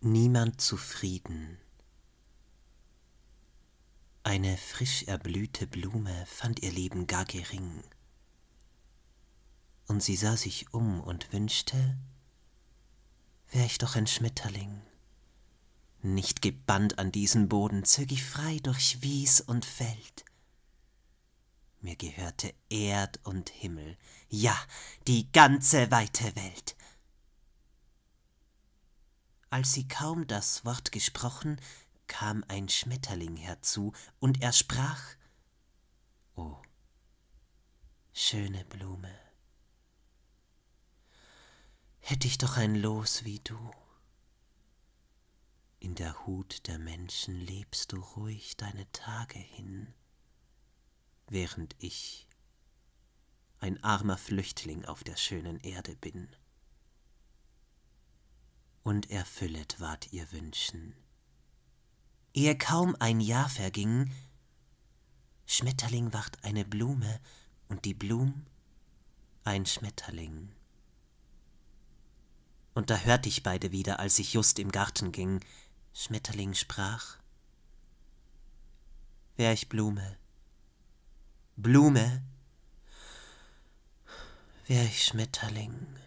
niemand zufrieden. Eine frisch erblühte Blume fand ihr Leben gar gering, und sie sah sich um und wünschte, wär ich doch ein Schmetterling, nicht gebannt an diesen Boden, zög ich frei durch Wies und Feld. Mir gehörte Erd und Himmel, ja, die ganze weite Welt. Als sie kaum das Wort gesprochen, kam ein Schmetterling herzu, und er sprach Oh, schöne Blume, hätte ich doch ein Los wie du. In der Hut der Menschen lebst du ruhig deine Tage hin, während ich ein armer Flüchtling auf der schönen Erde bin und erfüllet ward ihr Wünschen. Ehe kaum ein Jahr verging, Schmetterling ward eine Blume und die Blum ein Schmetterling. Und da hörte ich beide wieder, als ich just im Garten ging. Schmetterling sprach: Wär ich Blume, Blume, wär ich Schmetterling.